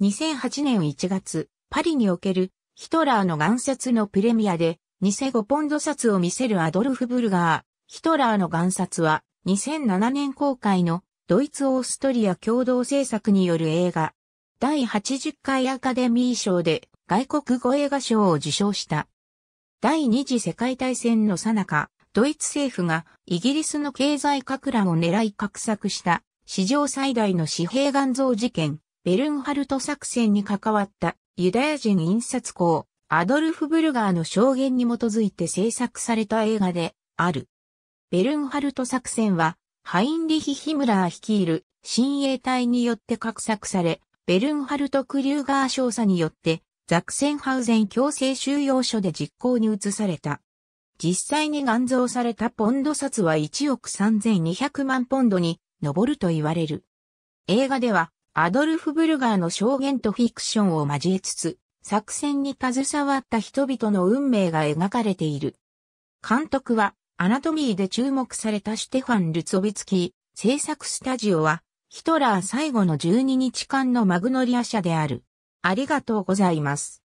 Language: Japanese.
2008年1月、パリにおけるヒトラーの眼札のプレミアで、偽5ポンド札を見せるアドルフ・ブルガー。ヒトラーの眼札は、2007年公開のドイツ・オーストリア共同制作による映画。第80回アカデミー賞で外国語映画賞を受賞した。第二次世界大戦の最中、ドイツ政府がイギリスの経済格乱を狙い格索した史上最大の紙幣眼像事件、ベルンハルト作戦に関わったユダヤ人印刷工、アドルフ・ブルガーの証言に基づいて制作された映画である。ベルンハルト作戦は、ハインリヒ・ヒムラー率いる親衛隊によって画策され、ベルンハルト・クリューガー少佐によってザクセンハウゼン強制収容所で実行に移された。実際に願造されたポンド札は1億3200万ポンドに上ると言われる。映画ではアドルフ・ブルガーの証言とフィクションを交えつつ、作戦に携わった人々の運命が描かれている。監督は、アナトミーで注目されたシュテファン・ルツオビツキー、制作スタジオは、ヒトラー最後の12日間のマグノリア社である。ありがとうございます。